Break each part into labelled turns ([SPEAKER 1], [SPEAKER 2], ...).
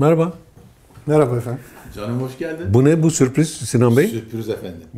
[SPEAKER 1] Merhaba. Merhaba efendim. Canım hoş geldin. Bu ne bu sürpriz Sinan Bey? Sürpriz efendim.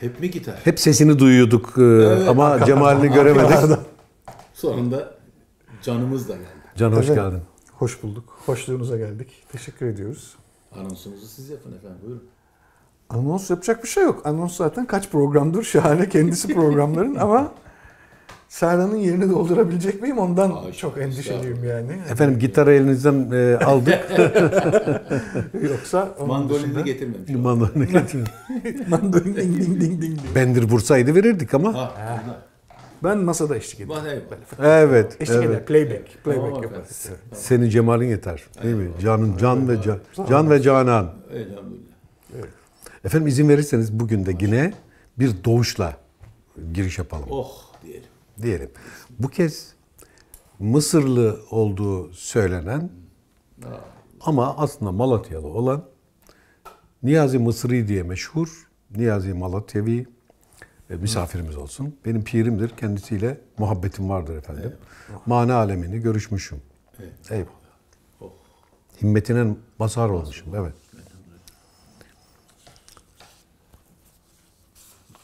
[SPEAKER 1] Hep mi gitar? Hep sesini duyuyorduk e, evet. ama cemalini göremedik. Sonunda canımız da geldi. Can hoş evet. geldin. Hoş bulduk. Hoşluğunuza geldik. Teşekkür ediyoruz. Anonsunuzu siz yapın efendim. Buyurun. Anons yapacak bir şey yok. Anons zaten kaç programdır şahane kendisi programların ama Serhan'ın yerini doldurabilecek miyim ondan Aa, çok endişeliyim yani. Efendim gitarı elinizden e, aldık. Yoksa mandolini getirmemiş. Mandolini getirmemiş. mandolini ding ding ding ding. Bendir vursaydı verirdik ama. Ben masada eşlik ederim. Böyle evet. Eşlik evet. Playback. Playback tamam, yaparız. Evet. Senin cemalin yeter. Değil mi? Canın, can ve can. Can ve canan. Evet. Efendim izin verirseniz bugün de yine bir doğuşla giriş yapalım. Oh diyelim. Bu kez Mısırlı olduğu söylenen ama aslında Malatyalı olan Niyazi Mısri diye meşhur Niyazi Malatyavi e, misafirimiz olsun. Benim pirimdir. Kendisiyle muhabbetim vardır efendim. Oh. Mane alemini görüşmüşüm. Eyvallah. Eyvallah. Oh. Himmetine mazhar olmuşum. Evet.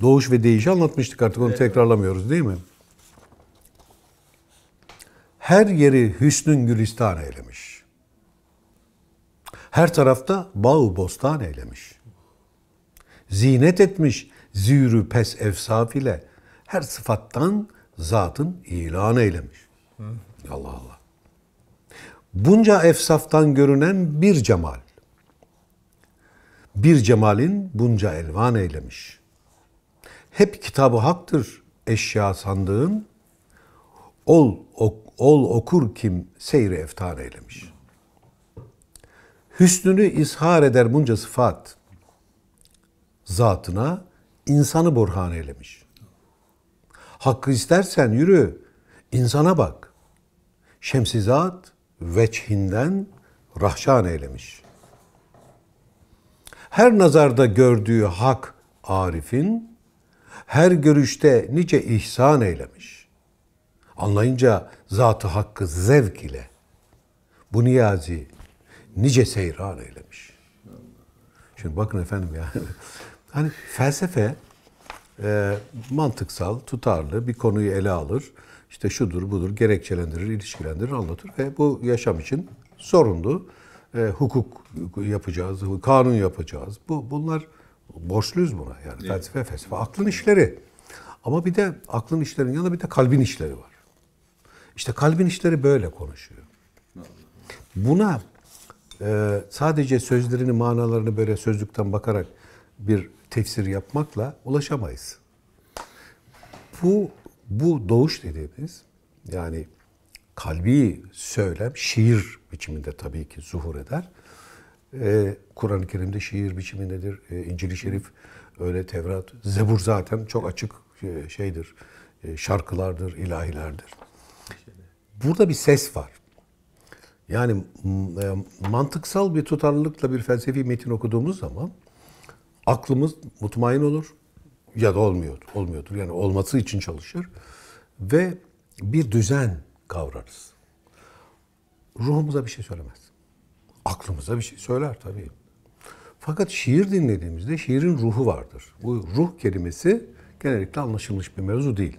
[SPEAKER 1] Doğuş ve değişi anlatmıştık artık onu tekrarlamıyoruz değil mi? her yeri hüsnün gülistan eylemiş. Her tarafta bağ bostan eylemiş. Zinet etmiş züğrü pes efsaf ile her sıfattan zatın ilan eylemiş. Allah Allah. Bunca efsaftan görünen bir cemal. Bir cemalin bunca elvan eylemiş. Hep kitabı haktır eşya sandığın, Ol, ok, ol okur kim seyri eftan eylemiş. Hüsnünü izhar eder bunca sıfat zatına insanı burhan eylemiş. Hakkı istersen yürü, insana bak. Şemsizat veçhinden rahşan eylemiş. Her nazarda gördüğü hak Arif'in, her görüşte nice ihsan eylemiş. Anlayınca zatı hakkı zevk ile bu niyazi nice seyran eylemiş. Şimdi bakın efendim yani hani felsefe e, mantıksal, tutarlı bir konuyu ele alır. İşte şudur budur gerekçelendirir, ilişkilendirir, anlatır ve bu yaşam için sorundu. E, hukuk yapacağız, kanun yapacağız. Bu bunlar borçluyuz buna yani felsefe felsefe aklın işleri. Ama bir de aklın işlerinin yanında bir de kalbin işleri var. İşte kalbin işleri böyle konuşuyor. Buna e, sadece sözlerini, manalarını böyle sözlükten bakarak bir tefsir yapmakla ulaşamayız. Bu bu doğuş dediğimiz yani kalbi söylem şiir biçiminde tabii ki zuhur eder. Ee, Kur'an-ı Kerim'de şiir biçimindedir. Ee, İncil-i Şerif öyle Tevrat, Zebur zaten çok açık e, şeydir. E, şarkılardır, ilahilerdir. Burada bir ses var. Yani e, mantıksal bir tutarlılıkla bir felsefi metin okuduğumuz zaman aklımız mutmain olur ya da olmuyor, olmuyordur. Yani olması için çalışır ve bir düzen kavrarız. Ruhumuza bir şey söylemez. Aklımıza bir şey söyler tabii. Fakat şiir dinlediğimizde şiirin ruhu vardır. Bu ruh kelimesi genellikle anlaşılmış bir mevzu değil.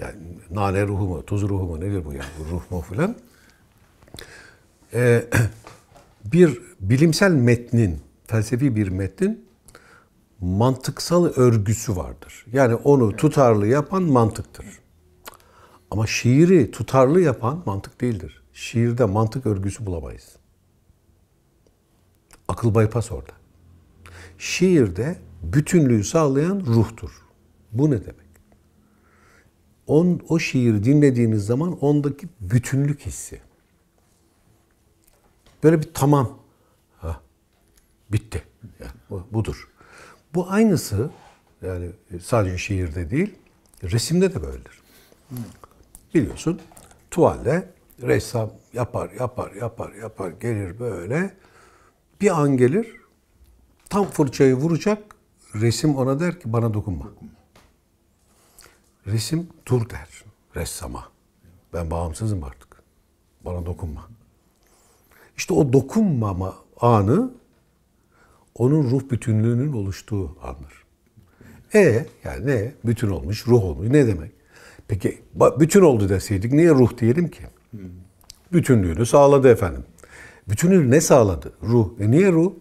[SPEAKER 1] Yani nane ruhu mu, tuz ruhu mu nedir bu yani ruh mu filan. Ee, bir bilimsel metnin, felsefi bir metnin mantıksal örgüsü vardır. Yani onu tutarlı yapan mantıktır. Ama şiiri tutarlı yapan mantık değildir. Şiirde mantık örgüsü bulamayız. Akıl bypass orada. Şiirde bütünlüğü sağlayan ruhtur. Bu ne demek? on, o şiiri dinlediğiniz zaman ondaki bütünlük hissi. Böyle bir tamam. Ha, bitti. Yani budur. Bu aynısı yani sadece şiirde değil, resimde de böyledir. Biliyorsun tuvalle ressam yapar, yapar, yapar, yapar, gelir böyle. Bir an gelir, tam fırçayı vuracak, resim ona der ki bana dokunma. dokunma resim tur der ressama. Ben bağımsızım artık. Bana dokunma. İşte o dokunmama anı onun ruh bütünlüğünün oluştuğu andır. E yani ne? Bütün olmuş, ruh olmuş. Ne demek? Peki bütün oldu deseydik niye ruh diyelim ki? Bütünlüğünü sağladı efendim. Bütünlüğü ne sağladı? Ruh. E niye ruh?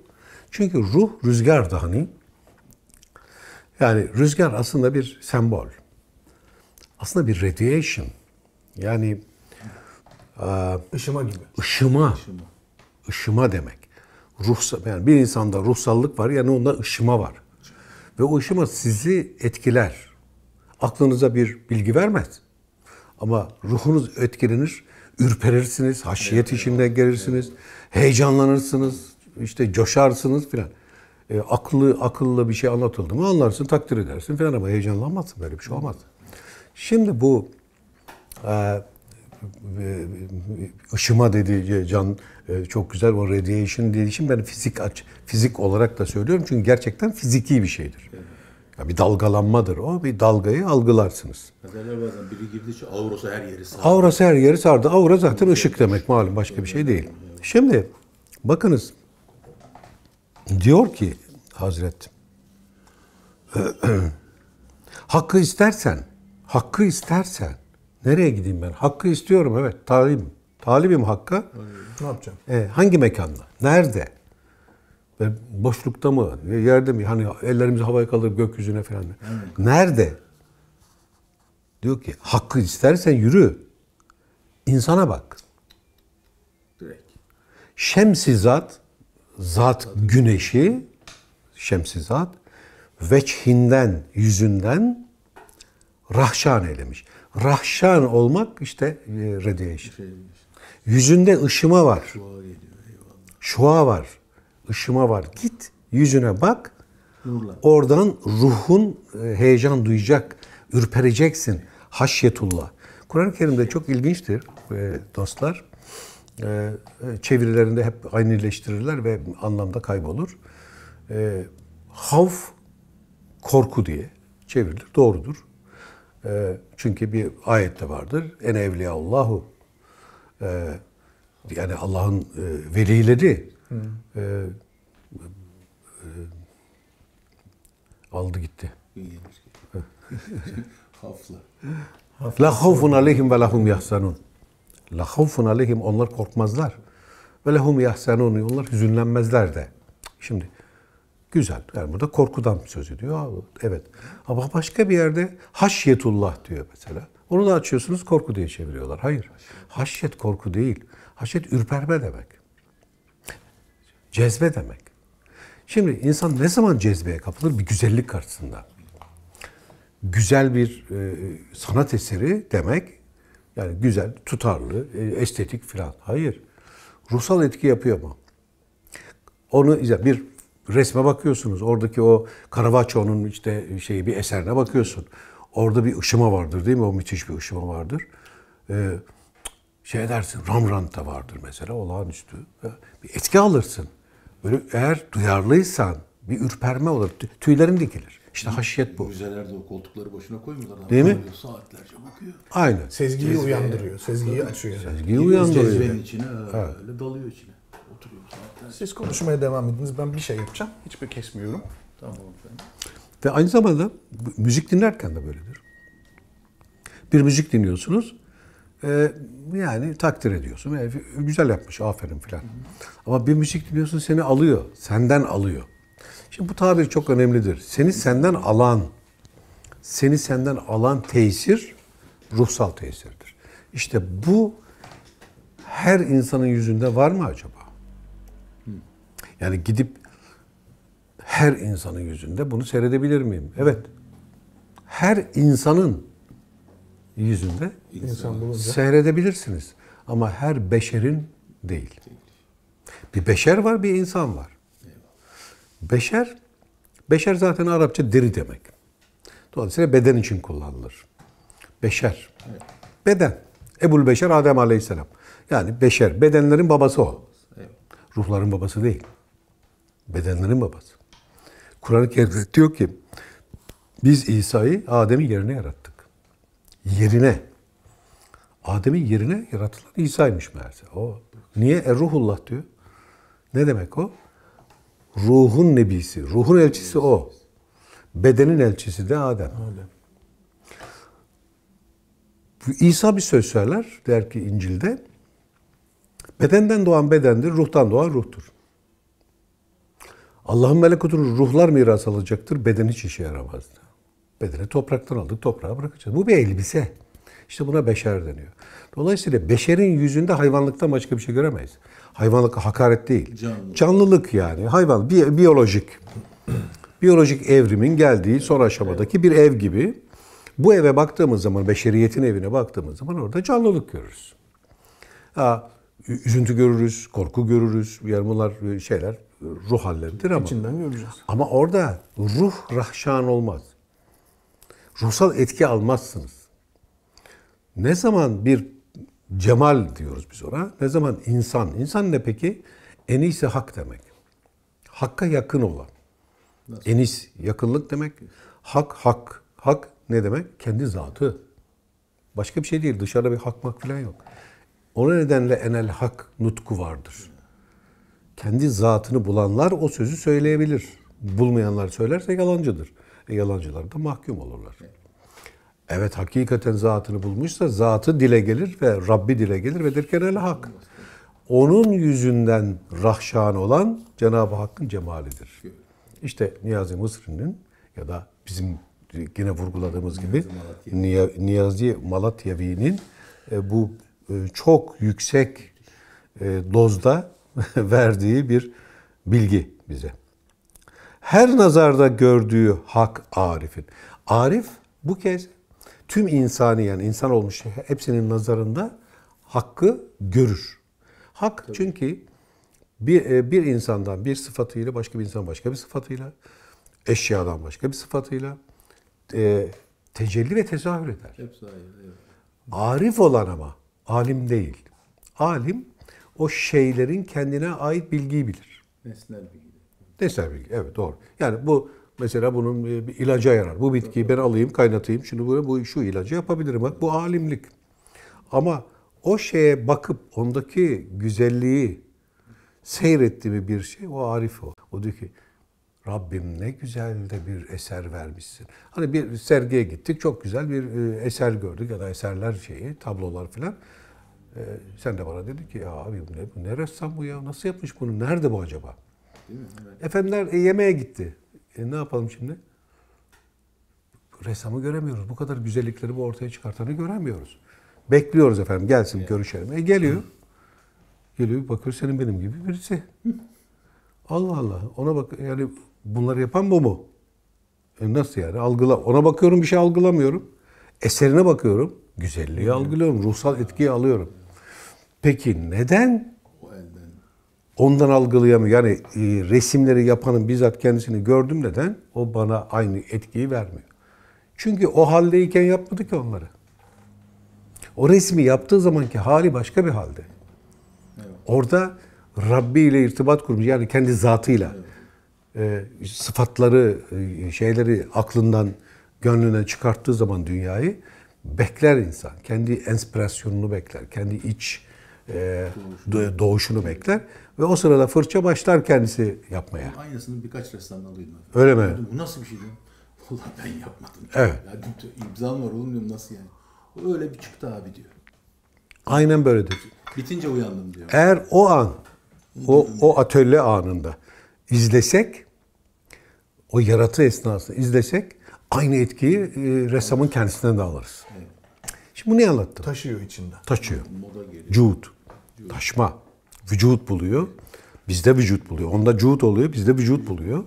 [SPEAKER 1] Çünkü ruh rüzgar da hani. Yani rüzgar aslında bir sembol aslında bir radiation. Yani e, ışıma gibi. Işıma. Işıma, ışıma demek. Ruhsa, yani bir insanda ruhsallık var yani onda ışıma var. Ve o ışıma sizi etkiler. Aklınıza bir bilgi vermez. Ama ruhunuz etkilenir, ürperirsiniz, haşiyet içinde gelirsiniz, heyecanlanırsınız, işte coşarsınız filan. E, aklı akılla bir şey anlatıldı mı anlarsın, takdir edersin filan ama heyecanlanmazsın böyle bir şey olmaz. Şimdi bu e, ışıma dedi Can e, çok güzel o radiation dediği için ben fizik aç fizik olarak da söylüyorum çünkü gerçekten fiziki bir şeydir. Evet. bir dalgalanmadır o. Bir dalgayı algılarsınız. Mesela bazen biri girdi için aurası her yeri sardı. Aurası her yeri sardı. Aura zaten ışık demek malum başka bir şey değil. Şimdi bakınız diyor ki Hazret Hakkı istersen hakkı istersen nereye gideyim ben? Hakkı istiyorum evet. Talibim. Talibim hakka. Ee, ne yapacağım? E, hangi mekanda? Nerede? Ve boşlukta mı? Yerde mi? Hani ellerimizi havaya kaldırıp gökyüzüne falan. Evet. Nerede? Diyor ki hakkı istersen yürü. İnsana bak. Direkt. Şemsi zat, zat güneşi, şemsi zat, veçhinden, yüzünden Rahşan eylemiş. Rahşan olmak işte e, radiation. Yüzünde ışıma var. Şua var. Işıma var. Git yüzüne bak. Oradan ruhun e, heyecan duyacak, ürpereceksin. Haşyetullah. Kuran-ı Kerim'de çok ilginçtir e, dostlar. Çevirilerinde hep aynıleştirirler ve anlamda kaybolur. Havf, korku diye çevrilir. Doğrudur. Ee, çünkü bir ayette vardır. En evliyaullahu. Ee, yani Allah'ın e, velileri hmm. e, e, aldı gitti. Hafla. La havfun aleyhim ve lahum yahsanun. La havfun aleyhim onlar korkmazlar. Ve lahum yahsanun onlar hüzünlenmezler de. Şimdi Güzel. Yani burada korkudan söz ediyor. Evet. Ama başka bir yerde haşyetullah diyor mesela. Onu da açıyorsunuz korku diye çeviriyorlar. Hayır. Haşyet korku değil. Haşyet ürperme demek. Cezbe demek. Şimdi insan ne zaman cezbeye kapılır? Bir güzellik karşısında. Güzel bir e, sanat eseri demek yani güzel, tutarlı, e, estetik filan. Hayır. Ruhsal etki yapıyor mu? Onu bir resme bakıyorsunuz. Oradaki o Caravaggio'nun işte şeyi bir eserine bakıyorsun. Orada bir ışıma vardır değil mi? O müthiş bir ışıma vardır. Ee, şey dersin, Rembrandt da vardır mesela olağanüstü. Ee, bir etki alırsın. Böyle eğer duyarlıysan bir ürperme olur. Tüylerin dikilir. İşte haşiyet bu. Müzelerde o koltukları boşuna koymuyorlar. Değil mi? Saatlerce bakıyor. Aynen. Sezgiyi Cezbe, uyandırıyor. Sezgiyi açıyor. Sezgiyi uyandırıyor. Cezbenin içine evet. öyle dalıyor içine. Oturuyoruz zaten. Siz konuşmaya devam ediniz. Ben bir şey yapacağım. Hiçbir kesmiyorum. Tamam efendim. Ve aynı zamanda müzik dinlerken de böyledir. Bir müzik dinliyorsunuz. Ee, yani takdir ediyorsun. E, güzel yapmış, aferin filan. Ama bir müzik dinliyorsun seni alıyor. Senden alıyor. Şimdi bu tabir çok önemlidir. Seni senden alan, seni senden alan tesir ruhsal tesirdir. İşte bu her insanın yüzünde var mı acaba? Yani gidip her insanın yüzünde bunu seyredebilir miyim? Evet. Her insanın yüzünde İnsan seyredebilirsiniz. Ama her beşerin değil. Bir beşer var, bir insan var. Beşer, beşer zaten Arapça diri demek. Dolayısıyla beden için kullanılır. Beşer. Beden. Ebul Beşer Adem Aleyhisselam. Yani beşer, bedenlerin babası o. Ruhların babası değil. Bedenlerin babası. Kur'an-ı Kerim'de diyor ki biz İsa'yı Adem'in yerine yarattık. Yerine. Adem'in yerine yaratılan İsa'ymış meğerse. O niye Erruhullah diyor? Ne demek o? Ruhun nebisi, ruhun elçisi o. Bedenin elçisi de Adem. Adem. İsa bir söz söyler. Der ki İncil'de bedenden doğan bedendir, ruhtan doğan ruhtur. Allah'ın melekutunu ruhlar miras alacaktır. Beden hiç işe yaramazdı. Bedeni topraktan aldık, toprağa bırakacağız. Bu bir elbise. İşte buna beşer deniyor. Dolayısıyla beşerin yüzünde hayvanlıktan başka bir şey göremeyiz. Hayvanlık hakaret değil. Canlı. Canlılık yani. Hayvan, bi biyolojik. biyolojik evrimin geldiği son aşamadaki bir ev gibi. Bu eve baktığımız zaman, beşeriyetin evine baktığımız zaman orada canlılık görürüz. Ha, üzüntü görürüz, korku görürüz. Yani bunlar e, şeyler, ruh halleridir ama. İçinden göreceğiz. Ama orada ruh rahşan olmaz. Ruhsal etki almazsınız. Ne zaman bir cemal diyoruz biz ona, ne zaman insan. İnsan ne peki? En iyisi hak demek. Hakka yakın olan. Nasıl? En iyisi yakınlık demek. Hak, hak. Hak ne demek? Kendi zatı. Başka bir şey değil. Dışarıda bir hakmak falan yok. Ona nedenle enel hak nutku vardır kendi zatını bulanlar o sözü söyleyebilir. Bulmayanlar söylerse yalancıdır. E, yalancılar da mahkum olurlar. Evet hakikaten zatını bulmuşsa zatı dile gelir ve Rabbi dile gelir ve der genel hak. Onun yüzünden rahşan olan Cenab-ı Hakk'ın cemalidir. İşte Niyazi Mısri'nin ya da bizim yine vurguladığımız gibi Niyazi Malatyavi'nin e, bu e, çok yüksek e, dozda verdiği bir bilgi bize. Her nazarda gördüğü hak Arif'in. Arif bu kez tüm insani yani insan olmuş hepsinin nazarında hakkı görür. Hak çünkü bir, e, bir insandan bir sıfatıyla başka bir insan başka bir sıfatıyla eşyadan başka bir sıfatıyla e, tecelli ve tezahür eder. Hepsi aynı. Evet. Arif olan ama alim değil. Alim o şeylerin kendine ait bilgiyi bilir. Nesnel bilgi. Nesnel bilgi, evet doğru. Yani bu mesela bunun e, bir ilaca yarar. Bu bitkiyi ben alayım, kaynatayım. Şimdi böyle bu şu ilacı yapabilirim. Bak bu alimlik. Ama o şeye bakıp ondaki güzelliği seyretti mi bir şey o arif o. O diyor ki Rabbim ne güzel de bir eser vermişsin. Hani bir sergiye gittik çok güzel bir e, eser gördük ya da eserler şeyi tablolar filan. E, sen de bana dedin ki ya abi bu ne, bu ne ressam bu ya? Nasıl yapmış bunu? Nerede bu acaba? Değil mi? Evet. Efendiler e, yemeğe gitti. E, ne yapalım şimdi? Ressamı göremiyoruz. Bu kadar güzellikleri bu ortaya çıkartanı göremiyoruz. Bekliyoruz efendim gelsin evet. görüşelim. E geliyor. Hı. Geliyor bakıyor senin benim gibi birisi. Hı. Allah Allah. Ona bak yani bunları yapan bu mu? E nasıl yani? Algıla. Ona bakıyorum bir şey algılamıyorum. Eserine bakıyorum. Güzelliği algılıyorum. Ruhsal etkiyi alıyorum. Peki neden? Ondan algılayamıyor. Yani e, resimleri yapanın bizzat kendisini gördüm neden? O bana aynı etkiyi vermiyor. Çünkü o haldeyken yapmadı ki onları. O resmi yaptığı zamanki hali başka bir halde. Orada Rabbi ile irtibat kurmuş. Yani kendi zatıyla. Evet. E, sıfatları, e, şeyleri aklından, gönlünden çıkarttığı zaman dünyayı bekler insan. Kendi enspirasyonunu bekler. Kendi iç e, doğuşunu bekler. Ve o sırada fırça başlar kendisi yapmaya. Aynısını birkaç ressamdan duydum. Öyle mi? Dedim, bu nasıl bir şey? Valla ben yapmadım. Evet. Ya, imzam var oğlum diyorum nasıl yani? O öyle bir çıktı abi diyor. Aynen böyledir. Bitince uyandım diyor. Eğer o an, o, o atölye anında izlesek, o yaratı esnasında izlesek aynı etkiyi e, ressamın kendisinden de alırız. Evet. Şimdi bu ne anlattım? Taşıyor içinde. Taşıyor. Moda geliyor. Cuhut. Taşma. Vücut buluyor. Bizde vücut buluyor. Onda vücut oluyor, bizde vücut buluyor.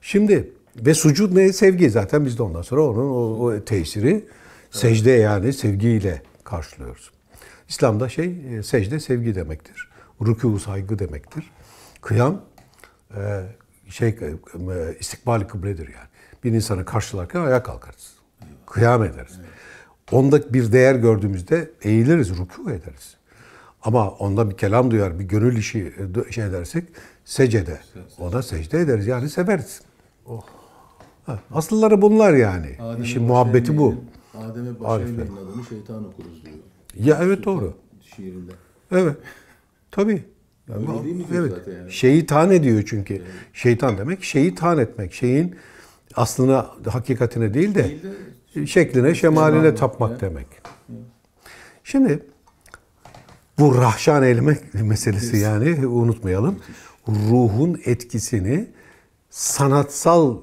[SPEAKER 1] Şimdi ve sucud ne? Sevgi zaten bizde ondan sonra onun o, o tesiri secde yani sevgiyle karşılıyoruz. İslam'da şey e, secde sevgi demektir. Rükû saygı demektir. Kıyam e, şey e, istikbal kıbledir yani. Bir insanı karşılarken ayağa kalkarız. Kıyam ederiz. Onda bir değer gördüğümüzde eğiliriz, rükû ederiz. Ama onda bir kelam duyar, bir gönül işi e, şey edersek o da secde ederiz. Yani severiz. Oh. Ha, bunlar yani. Adem'e İşin muhabbeti bu. Adem'e Başemeyin adını şeytan okuruz diyor. Ya evet doğru. Şiirinde. Evet. Tabii. Yani evet. yani? Şeyi tan ediyor çünkü. Evet. Şeytan demek şeyi tan etmek. Şeyin aslına, hakikatine değil de, değil de şekline, şemaline tapmak ya. demek. Ya. Şimdi bu rahşan eyleme meselesi yani unutmayalım. Ruhun etkisini sanatsal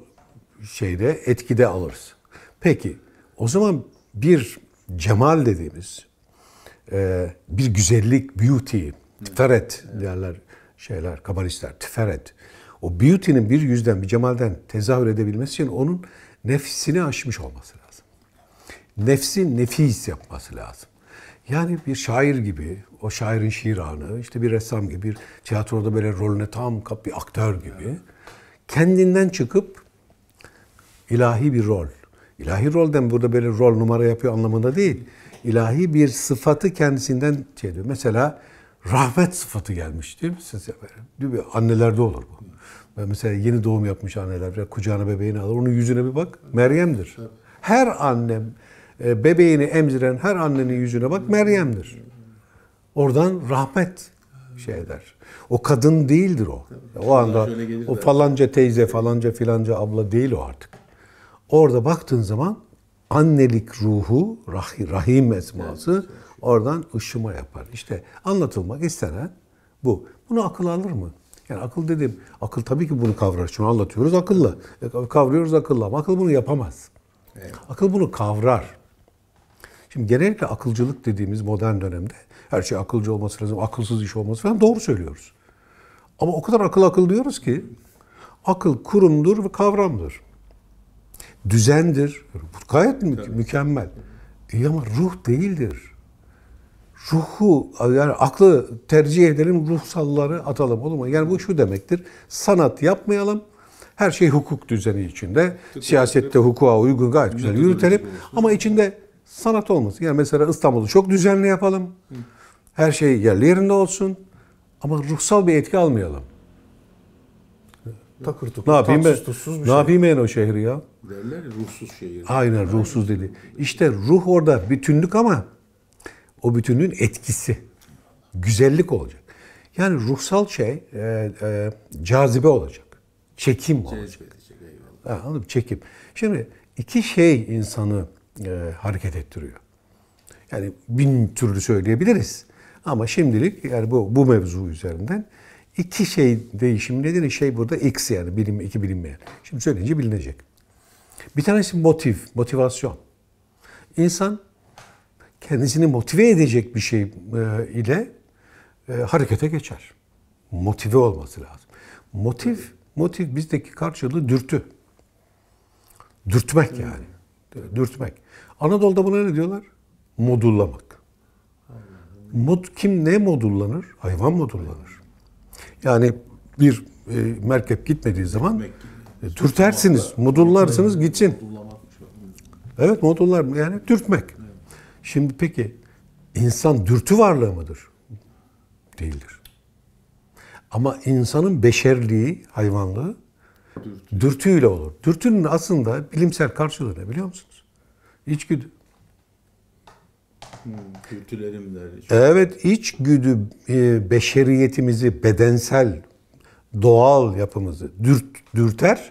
[SPEAKER 1] şeyde etkide alırız. Peki o zaman bir cemal dediğimiz e, bir güzellik, beauty, tiferet derler şeyler, kabalistler, tiferet. O beauty'nin bir yüzden, bir cemalden tezahür edebilmesi için onun nefsini aşmış olması lazım. Nefsi nefis yapması lazım. Yani bir şair gibi, o şairin şiir anı, işte bir ressam gibi, bir tiyatroda böyle rolüne tam kap bir aktör gibi kendinden çıkıp ilahi bir rol. İlahi rolden burada böyle rol numara yapıyor anlamında değil. İlahi bir sıfatı kendisinden şey diyor. Mesela rahmet sıfatı gelmiş değil mi size? Değil Annelerde olur bu. mesela yeni doğum yapmış anneler kucağına bebeğini alır. Onun yüzüne bir bak. Meryem'dir. Her annem e, bebeğini emziren her annenin yüzüne bak Meryem'dir. Oradan rahmet şey eder. O kadın değildir o. O anda o falanca teyze, falanca filanca abla değil o artık. Orada baktığın zaman annelik ruhu, rahim esması oradan ışıma yapar. İşte anlatılmak istenen bu. Bunu akıl alır mı? Yani akıl dedim, akıl tabii ki bunu kavrar. Şunu anlatıyoruz akılla. E, kavruyoruz akılla ama akıl bunu yapamaz. Akıl bunu kavrar. Şimdi genellikle akılcılık dediğimiz modern dönemde her şey akılcı olması lazım, akılsız iş olması falan doğru söylüyoruz. Ama o kadar akıl akıl diyoruz ki akıl kurumdur ve kavramdır. Düzendir. Bu gayet mü- mükemmel. İyi ama ruh değildir. Ruhu, yani aklı tercih edelim, ruhsalları atalım. Olur mu? Yani bu şu demektir. Sanat yapmayalım, her şey hukuk düzeni içinde. Siyasette hukuka uygun gayet güzel yürütelim. Ama içinde sanat olması. Yani mesela İstanbul'u çok düzenli yapalım. Her şey yerli yerinde olsun. Ama ruhsal bir etki almayalım. Takır tukur, ne yapayım ben, tutsuz bir ne şey. yapayım ben o şehri ya? Derler ya, ruhsuz şehir. Aynen ruhsuz dedi. İşte ruh orada bütünlük ama o bütünlüğün etkisi. Güzellik olacak. Yani ruhsal şey e, e, cazibe olacak. Çekim olacak. Cezbedecek eyvallah. Ha, anladın Çekim. Şimdi iki şey insanı e, hareket ettiriyor. Yani bin türlü söyleyebiliriz. Ama şimdilik yani bu, bu mevzu üzerinden iki şey değişim nedir? şey burada X yani bilim, iki bilinmeyen. Şimdi söyleyince bilinecek. Bir tanesi motiv, motivasyon. İnsan kendisini motive edecek bir şey e, ile e, harekete geçer. Motive olması lazım. Motiv, motiv bizdeki karşılığı dürtü. Dürtmek yani. Ee, dürtmek. Anadolu'da buna ne diyorlar? Modullamak. Mod, kim ne modullanır? Hayvan modullanır. Yani bir e, merkep gitmediği zaman e, türtersiniz, modullarsınız gitsin. Evet modullar yani dürtmek. Şimdi peki insan dürtü varlığı mıdır? Değildir. Ama insanın beşerliği, hayvanlığı Dürtü. Dürtüyle olur. Dürtünün aslında bilimsel karşılığı ne biliyor musunuz? İçgüdü. Hmm, der. evet, içgüdü e, beşeriyetimizi, bedensel, doğal yapımızı dürt, dürter.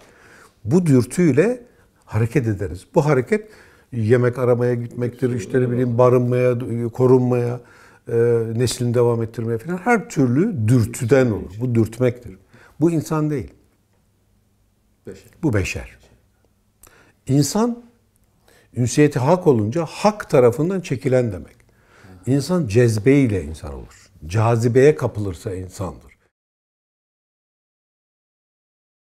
[SPEAKER 1] Bu dürtüyle hareket ederiz. Bu hareket yemek aramaya gitmektir, işte ne bileyim barınmaya, korunmaya, e, neslini devam ettirmeye falan her türlü dürtüden olur. Bu dürtmektir. Bu insan değil. Beşer. Bu beşer. İnsan ünsiyeti hak olunca hak tarafından çekilen demek. İnsan cezbeyle insan olur. Cazibeye kapılırsa insandır.